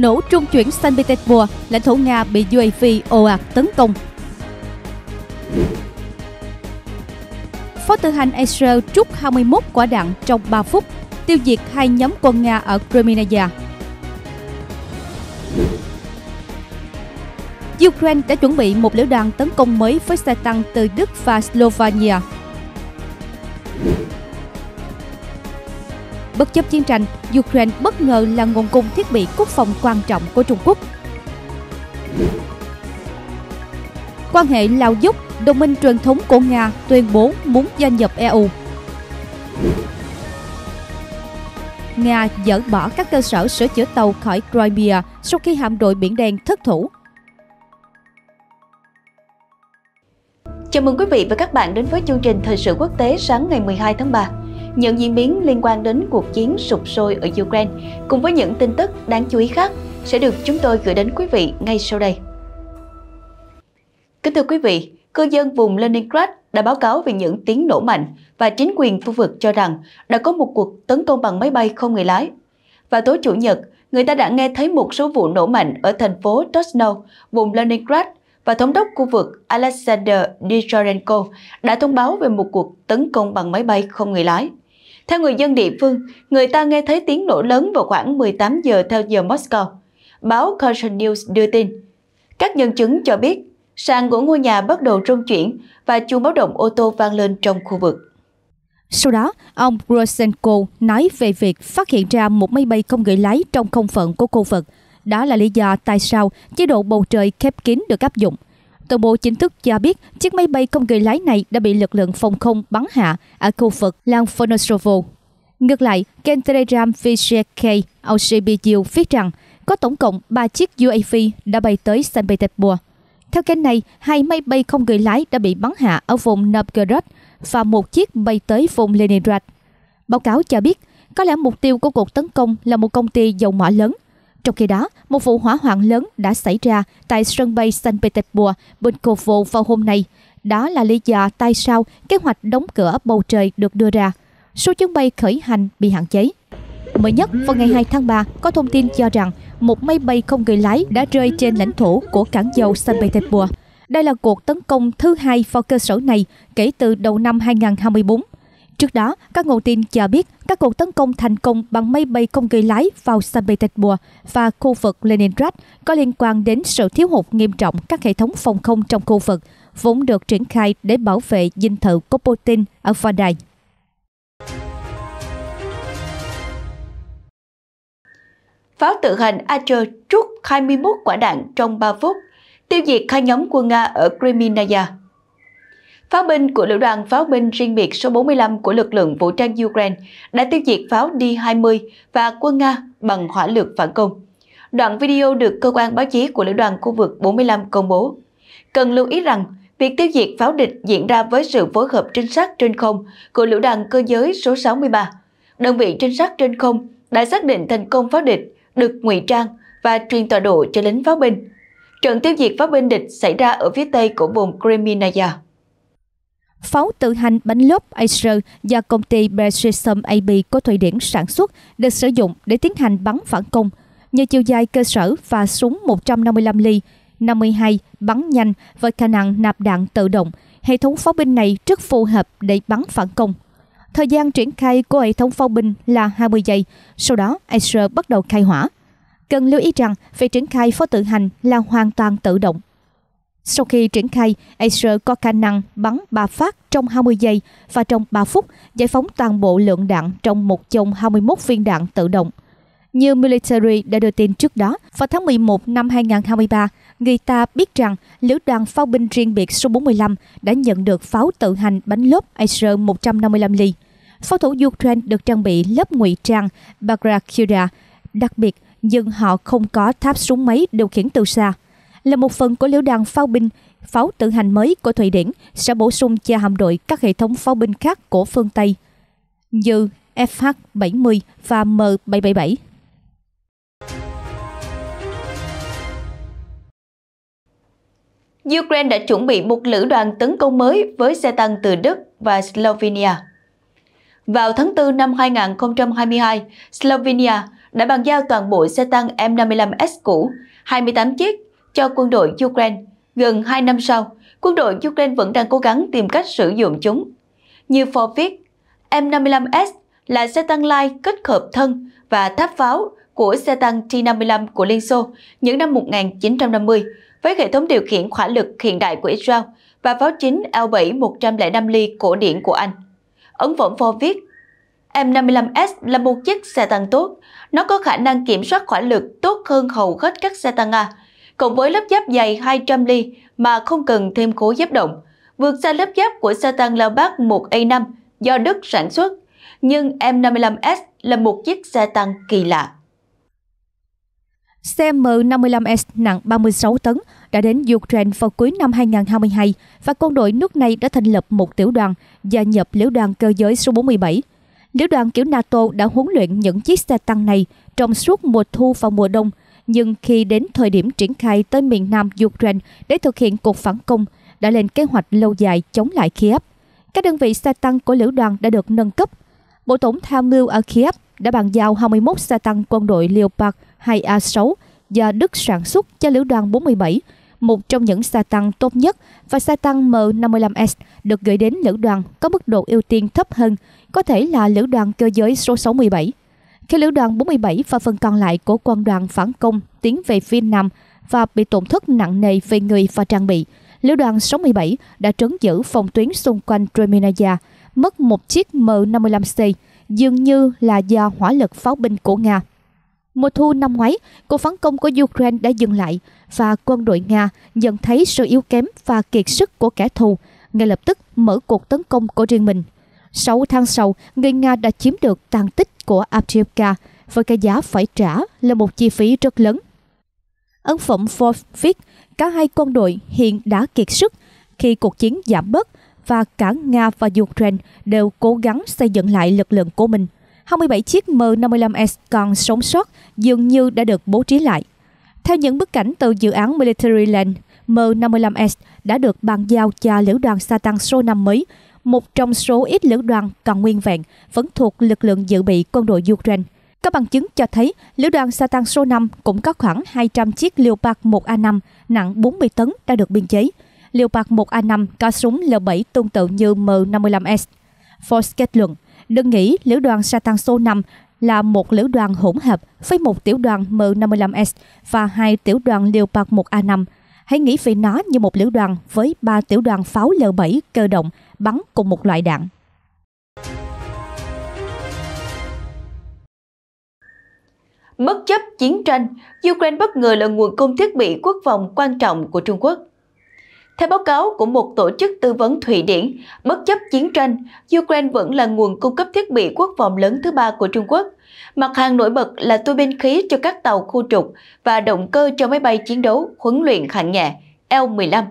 nổ trung chuyển Saint Petersburg, lãnh thổ Nga bị UAV ồ ạt tấn công. Phó tư hành Israel trút 21 quả đạn trong 3 phút, tiêu diệt hai nhóm quân Nga ở Crimea. Ukraine đã chuẩn bị một lữ đạn tấn công mới với xe tăng từ Đức và Slovenia. Bất chấp chiến tranh, Ukraine bất ngờ là nguồn cung thiết bị quốc phòng quan trọng của Trung Quốc. Quan hệ Lao Dốc, đồng minh truyền thống của Nga tuyên bố muốn gia nhập EU. Nga dỡ bỏ các cơ sở sửa chữa tàu khỏi Crimea sau khi hạm đội Biển Đen thất thủ. Chào mừng quý vị và các bạn đến với chương trình Thời sự quốc tế sáng ngày 12 tháng 3 những diễn biến liên quan đến cuộc chiến sụp sôi ở Ukraine cùng với những tin tức đáng chú ý khác sẽ được chúng tôi gửi đến quý vị ngay sau đây. Kính thưa quý vị, cư dân vùng Leningrad đã báo cáo về những tiếng nổ mạnh và chính quyền khu vực cho rằng đã có một cuộc tấn công bằng máy bay không người lái. Và tối Chủ nhật, người ta đã nghe thấy một số vụ nổ mạnh ở thành phố Tosno, vùng Leningrad, và thống đốc khu vực Alexander Dijarenko đã thông báo về một cuộc tấn công bằng máy bay không người lái. Theo người dân địa phương, người ta nghe thấy tiếng nổ lớn vào khoảng 18 giờ theo giờ Moscow. Báo Caution News đưa tin. Các nhân chứng cho biết, sàn của ngôi nhà bắt đầu rung chuyển và chuông báo động ô tô vang lên trong khu vực. Sau đó, ông Rosenko nói về việc phát hiện ra một máy bay không người lái trong không phận của khu vực. Đó là lý do tại sao chế độ bầu trời khép kín được áp dụng – Tuyên bộ chính thức cho biết chiếc máy bay không người lái này đã bị lực lượng phòng không bắn hạ ở khu vực làng Fonosovo. Ngược lại, kênh Telegram VJK OCBU viết rằng có tổng cộng 3 chiếc UAV đã bay tới Saint Petersburg. Theo kênh này, hai máy bay không người lái đã bị bắn hạ ở vùng Novgorod và một chiếc bay tới vùng Leningrad. Báo cáo cho biết, có lẽ mục tiêu của cuộc tấn công là một công ty dầu mỏ lớn – trong khi đó, một vụ hỏa hoạn lớn đã xảy ra tại sân bay Saint Petersburg, Benkovo vào hôm nay. Đó là lý do tại sao kế hoạch đóng cửa bầu trời được đưa ra. Số chuyến bay khởi hành bị hạn chế. Mới nhất, vào ngày 2 tháng 3, có thông tin cho rằng một máy bay không người lái đã rơi trên lãnh thổ của cảng dầu San Petersburg. Đây là cuộc tấn công thứ hai vào cơ sở này kể từ đầu năm 2024 Trước đó, các nguồn tin cho biết các cuộc tấn công thành công bằng máy bay không người lái vào Saint Petersburg và khu vực Leningrad có liên quan đến sự thiếu hụt nghiêm trọng các hệ thống phòng không trong khu vực, vốn được triển khai để bảo vệ dinh thự của Putin ở Vandai. Pháo tự hành Archer trút 21 quả đạn trong 3 phút, tiêu diệt hai nhóm quân Nga ở Crimea. Pháo binh của Lữ đoàn Pháo binh riêng biệt số 45 của lực lượng vũ trang Ukraine đã tiêu diệt pháo D-20 và quân Nga bằng hỏa lực phản công. Đoạn video được cơ quan báo chí của Lữ đoàn khu vực 45 công bố. Cần lưu ý rằng, việc tiêu diệt pháo địch diễn ra với sự phối hợp trinh sát trên không của Lữ đoàn cơ giới số 63. Đơn vị trinh sát trên không đã xác định thành công pháo địch được ngụy trang và truyền tọa độ cho lính pháo binh. Trận tiêu diệt pháo binh địch xảy ra ở phía tây của vùng Kreminaya. Pháo tự hành bánh lốp Acer do công ty Precision AB của Thụy Điển sản xuất được sử dụng để tiến hành bắn phản công, Nhờ chiều dài cơ sở và súng 155 ly, 52 bắn nhanh với khả năng nạp đạn tự động. Hệ thống pháo binh này rất phù hợp để bắn phản công. Thời gian triển khai của hệ thống pháo binh là 20 giây, sau đó Acer bắt đầu khai hỏa. Cần lưu ý rằng việc triển khai pháo tự hành là hoàn toàn tự động sau khi triển khai, Acer có khả năng bắn 3 phát trong 20 giây và trong 3 phút giải phóng toàn bộ lượng đạn trong một chồng 21 viên đạn tự động. Như Military đã đưa tin trước đó, vào tháng 11 năm 2023, người ta biết rằng lữ đoàn pháo binh riêng biệt số 45 đã nhận được pháo tự hành bánh lốp Acer 155 ly. Pháo thủ Ukraine được trang bị lớp ngụy trang Bagrakura, đặc biệt nhưng họ không có tháp súng máy điều khiển từ xa là một phần của liễu đạn pháo binh, pháo tự hành mới của Thụy Điển sẽ bổ sung cho hạm đội các hệ thống pháo binh khác của phương Tây như FH-70 và M-777. Ukraine đã chuẩn bị một lữ đoàn tấn công mới với xe tăng từ Đức và Slovenia. Vào tháng 4 năm 2022, Slovenia đã bàn giao toàn bộ xe tăng M55S cũ, 28 chiếc cho quân đội Ukraine. Gần 2 năm sau, quân đội Ukraine vẫn đang cố gắng tìm cách sử dụng chúng. Như Ford viết, M55S là xe tăng lai kết hợp thân và tháp pháo của xe tăng T-55 của Liên Xô những năm 1950 với hệ thống điều khiển hỏa lực hiện đại của Israel và pháo chính L-7 105 ly cổ điển của Anh. Ấn phẩm Ford viết, M55S là một chiếc xe tăng tốt. Nó có khả năng kiểm soát hỏa lực tốt hơn hầu hết các xe tăng A, cộng với lớp giáp dày 200 ly mà không cần thêm khối giáp động, vượt xa lớp giáp của Satan tăng Lao 1A5 do Đức sản xuất, nhưng M55S là một chiếc xe tăng kỳ lạ. Xe M55S nặng 36 tấn đã đến Ukraine vào cuối năm 2022 và quân đội nước này đã thành lập một tiểu đoàn gia nhập Liễu đoàn cơ giới số 47. Liễu đoàn kiểu NATO đã huấn luyện những chiếc xe tăng này trong suốt mùa thu và mùa đông – nhưng khi đến thời điểm triển khai tới miền Nam Ukraine để thực hiện cuộc phản công, đã lên kế hoạch lâu dài chống lại Kiev. Các đơn vị xe tăng của lữ đoàn đã được nâng cấp. Bộ Tổng tham mưu ở Kiev đã bàn giao 21 xe tăng quân đội Leopard 2A6 do Đức sản xuất cho lữ đoàn 47, một trong những xe tăng tốt nhất và xe tăng M55S được gửi đến lữ đoàn có mức độ ưu tiên thấp hơn, có thể là lữ đoàn cơ giới số 67. Khi lữ đoàn 47 và phần còn lại của quân đoàn phản công tiến về phía Nam và bị tổn thất nặng nề về người và trang bị, lữ đoàn 67 đã trấn giữ phòng tuyến xung quanh Tremenaya, mất một chiếc M55C, dường như là do hỏa lực pháo binh của Nga. Mùa thu năm ngoái, cuộc phản công của Ukraine đã dừng lại và quân đội Nga nhận thấy sự yếu kém và kiệt sức của kẻ thù, ngay lập tức mở cuộc tấn công của riêng mình – 6 tháng sau, người Nga đã chiếm được tàn tích của Abdiivka với cái giá phải trả là một chi phí rất lớn. Ấn phẩm Ford viết, cả hai quân đội hiện đã kiệt sức khi cuộc chiến giảm bớt và cả Nga và Ukraine đều cố gắng xây dựng lại lực lượng của mình. 27 chiếc M55S còn sống sót dường như đã được bố trí lại. Theo những bức cảnh từ dự án Military Land, M55S đã được bàn giao cho lữ đoàn Satan số 5 mới một trong số ít lữ đoàn còn nguyên vẹn, vẫn thuộc lực lượng dự bị quân đội Ukraine. Các bằng chứng cho thấy lữ đoàn Satan số 5 cũng có khoảng 200 chiếc Leopard 1A5 nặng 40 tấn đã được biên chế. Leopard 1A5 có súng L7 tương tự như M55S. Force kết luận, đừng nghĩ lữ đoàn Satan số 5 là một lữ đoàn hỗn hợp với một tiểu đoàn M55S và hai tiểu đoàn Leopard 1A5. Hãy nghĩ về nó như một lữ đoàn với ba tiểu đoàn pháo L7 cơ động bắn cùng một loại đạn. Bất chấp chiến tranh, Ukraine bất ngờ là nguồn cung thiết bị quốc phòng quan trọng của Trung Quốc. Theo báo cáo của một tổ chức tư vấn Thụy Điển, bất chấp chiến tranh, Ukraine vẫn là nguồn cung cấp thiết bị quốc phòng lớn thứ ba của Trung Quốc. Mặt hàng nổi bật là tua bin khí cho các tàu khu trục và động cơ cho máy bay chiến đấu huấn luyện hạng nhẹ L-15.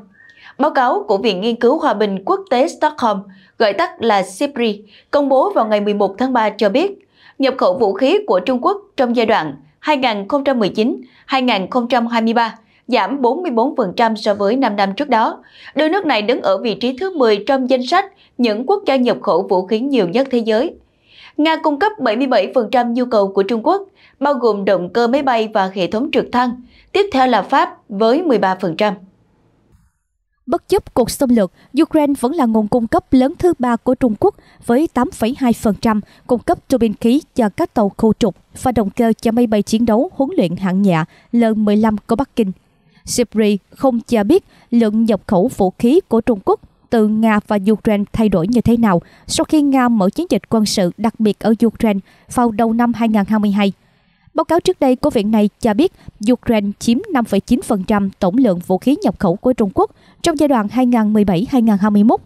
Báo cáo của Viện Nghiên cứu Hòa bình Quốc tế Stockholm, gọi tắt là SIPRI công bố vào ngày 11 tháng 3 cho biết, nhập khẩu vũ khí của Trung Quốc trong giai đoạn 2019-2023 giảm 44% so với 5 năm trước đó, đưa nước này đứng ở vị trí thứ 10 trong danh sách những quốc gia nhập khẩu vũ khí nhiều nhất thế giới. Nga cung cấp 77% nhu cầu của Trung Quốc, bao gồm động cơ máy bay và hệ thống trực thăng, tiếp theo là Pháp với 13%. Bất chấp cuộc xâm lược, Ukraine vẫn là nguồn cung cấp lớn thứ ba của Trung Quốc với 8,2% cung cấp tuabin khí cho các tàu khu trục và động cơ cho máy bay chiến đấu huấn luyện hạng nhẹ L-15 của Bắc Kinh. Sipri không cho biết lượng nhập khẩu vũ khí của Trung Quốc từ Nga và Ukraine thay đổi như thế nào sau khi Nga mở chiến dịch quân sự đặc biệt ở Ukraine vào đầu năm 2022. Báo cáo trước đây của viện này cho biết Ukraine chiếm 5,9% tổng lượng vũ khí nhập khẩu của Trung Quốc trong giai đoạn 2017-2021.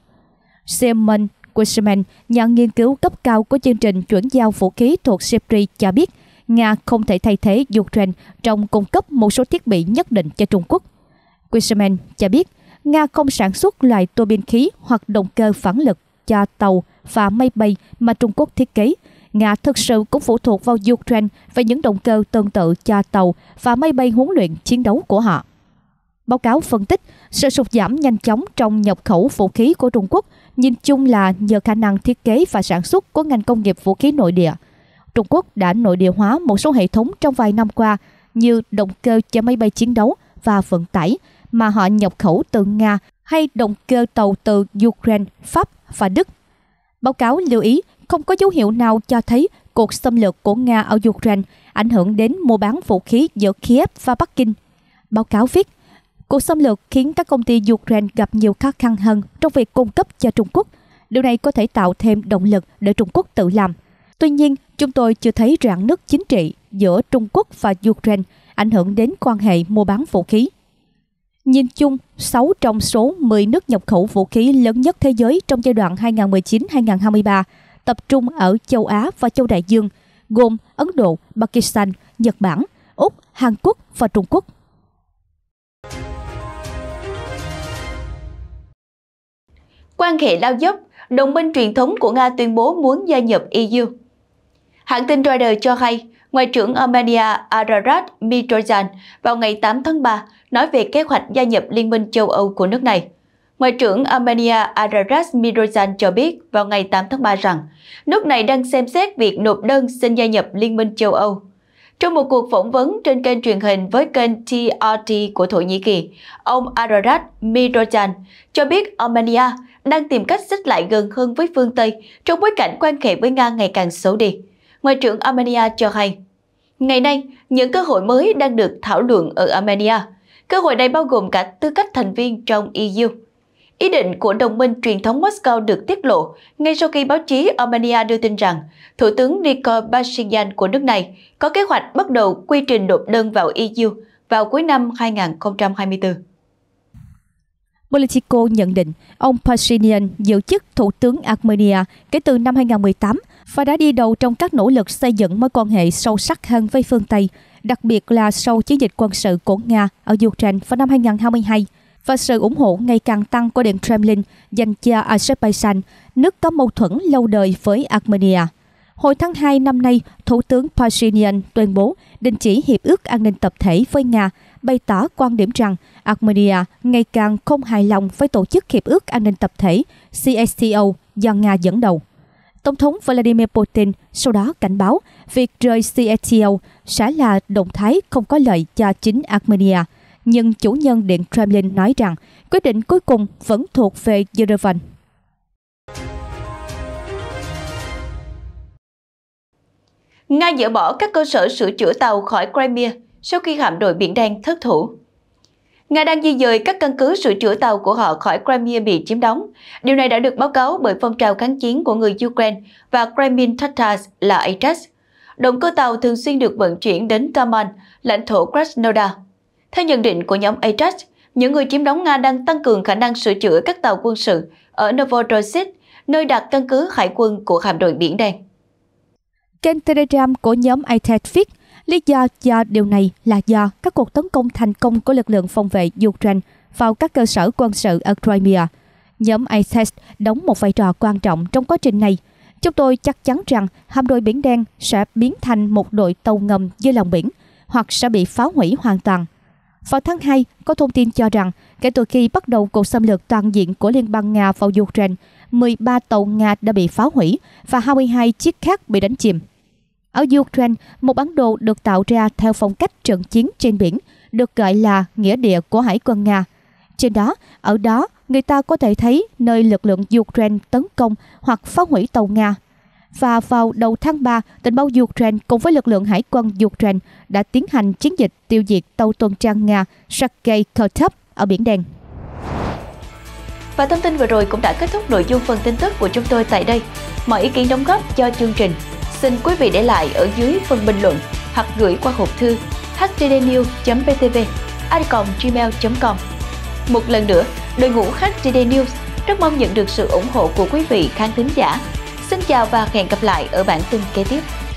Simon Wisman, nhà nghiên cứu cấp cao của chương trình chuyển giao vũ khí thuộc SIPRI cho biết Nga không thể thay thế Ukraine trong cung cấp một số thiết bị nhất định cho Trung Quốc. Wisman cho biết Nga không sản xuất loại tua bin khí hoặc động cơ phản lực cho tàu và máy bay mà Trung Quốc thiết kế – Nga thực sự cũng phụ thuộc vào Ukraine và những động cơ tương tự cho tàu và máy bay huấn luyện chiến đấu của họ. Báo cáo phân tích, sự sụt giảm nhanh chóng trong nhập khẩu vũ khí của Trung Quốc nhìn chung là nhờ khả năng thiết kế và sản xuất của ngành công nghiệp vũ khí nội địa. Trung Quốc đã nội địa hóa một số hệ thống trong vài năm qua như động cơ cho máy bay chiến đấu và vận tải mà họ nhập khẩu từ Nga hay động cơ tàu từ Ukraine, Pháp và Đức Báo cáo lưu ý không có dấu hiệu nào cho thấy cuộc xâm lược của Nga ở Ukraine ảnh hưởng đến mua bán vũ khí giữa Kiev và Bắc Kinh. Báo cáo viết, cuộc xâm lược khiến các công ty Ukraine gặp nhiều khó khăn hơn trong việc cung cấp cho Trung Quốc. Điều này có thể tạo thêm động lực để Trung Quốc tự làm. Tuy nhiên, chúng tôi chưa thấy rạn nứt chính trị giữa Trung Quốc và Ukraine ảnh hưởng đến quan hệ mua bán vũ khí. Nhìn chung, 6 trong số 10 nước nhập khẩu vũ khí lớn nhất thế giới trong giai đoạn 2019-2023 tập trung ở châu Á và châu Đại Dương, gồm Ấn Độ, Pakistan, Nhật Bản, Úc, Hàn Quốc và Trung Quốc. Quan hệ lao dốc, đồng minh truyền thống của Nga tuyên bố muốn gia nhập EU. Hãng tin Reuters cho hay, Ngoại trưởng Armenia Ararat Mitrojan vào ngày 8 tháng 3 nói về kế hoạch gia nhập Liên minh châu Âu của nước này. Ngoại trưởng Armenia Ararat Mirojan cho biết vào ngày 8 tháng 3 rằng nước này đang xem xét việc nộp đơn xin gia nhập Liên minh châu Âu. Trong một cuộc phỏng vấn trên kênh truyền hình với kênh TRT của Thổ Nhĩ Kỳ, ông Ararat Mirojan cho biết Armenia đang tìm cách xích lại gần hơn với phương Tây trong bối cảnh quan hệ với Nga ngày càng xấu đi. Ngoại trưởng Armenia cho hay, ngày nay, những cơ hội mới đang được thảo luận ở Armenia. Cơ hội này bao gồm cả tư cách thành viên trong EU. Ý định của đồng minh truyền thống Moscow được tiết lộ ngay sau khi báo chí Armenia đưa tin rằng Thủ tướng Nikol Pashinyan của nước này có kế hoạch bắt đầu quy trình nộp đơn vào EU vào cuối năm 2024. Politico nhận định ông Pashinyan giữ chức Thủ tướng Armenia kể từ năm 2018 và đã đi đầu trong các nỗ lực xây dựng mối quan hệ sâu sắc hơn với phương Tây, đặc biệt là sau chiến dịch quân sự của Nga ở Ukraine vào năm 2022 và sự ủng hộ ngày càng tăng của Điện Kremlin dành cho Azerbaijan, nước có mâu thuẫn lâu đời với Armenia. Hồi tháng 2 năm nay, Thủ tướng Pashinyan tuyên bố đình chỉ Hiệp ước An ninh Tập thể với Nga bày tỏ quan điểm rằng Armenia ngày càng không hài lòng với Tổ chức Hiệp ước An ninh Tập thể CSTO do Nga dẫn đầu. Tổng thống Vladimir Putin sau đó cảnh báo việc rời CSTO sẽ là động thái không có lợi cho chính Armenia, nhưng chủ nhân Điện Kremlin nói rằng quyết định cuối cùng vẫn thuộc về Yerevan. Nga dỡ bỏ các cơ sở sửa chữa tàu khỏi Crimea sau khi hạm đội Biển Đen thất thủ. Nga đang di dời các căn cứ sửa chữa tàu của họ khỏi Crimea bị chiếm đóng. Điều này đã được báo cáo bởi phong trào kháng chiến của người Ukraine và crimean Tatars là Ajax. Động cơ tàu thường xuyên được vận chuyển đến Taman, lãnh thổ Krasnodar. Theo nhận định của nhóm Ajax, những người chiếm đóng Nga đang tăng cường khả năng sửa chữa các tàu quân sự ở Novorossiysk, nơi đặt căn cứ hải quân của hạm đội Biển Đen. Kênh Telegram của nhóm Itechfix Lý do cho điều này là do các cuộc tấn công thành công của lực lượng phòng vệ Ukraine vào các cơ sở quân sự ở Crimea. Nhóm ISIS đóng một vai trò quan trọng trong quá trình này. Chúng tôi chắc chắn rằng hạm đội Biển Đen sẽ biến thành một đội tàu ngầm dưới lòng biển hoặc sẽ bị phá hủy hoàn toàn. Vào tháng 2, có thông tin cho rằng kể từ khi bắt đầu cuộc xâm lược toàn diện của Liên bang Nga vào Ukraine, 13 tàu Nga đã bị phá hủy và 22 chiếc khác bị đánh chìm. Ở Ukraine, một bản đồ được tạo ra theo phong cách trận chiến trên biển, được gọi là nghĩa địa của hải quân Nga. Trên đó, ở đó, người ta có thể thấy nơi lực lượng Ukraine tấn công hoặc phá hủy tàu Nga. Và vào đầu tháng 3, tình báo Ukraine cùng với lực lượng hải quân Ukraine đã tiến hành chiến dịch tiêu diệt tàu tuần trang Nga Sergei Kotev ở Biển Đen. Và thông tin vừa rồi cũng đã kết thúc nội dung phần tin tức của chúng tôi tại đây. Mọi ý kiến đóng góp cho chương trình xin quý vị để lại ở dưới phần bình luận hoặc gửi qua hộp thư htdnews.ptv gmail.com Một lần nữa, đội ngũ HTD News rất mong nhận được sự ủng hộ của quý vị khán thính giả. Xin chào và hẹn gặp lại ở bản tin kế tiếp.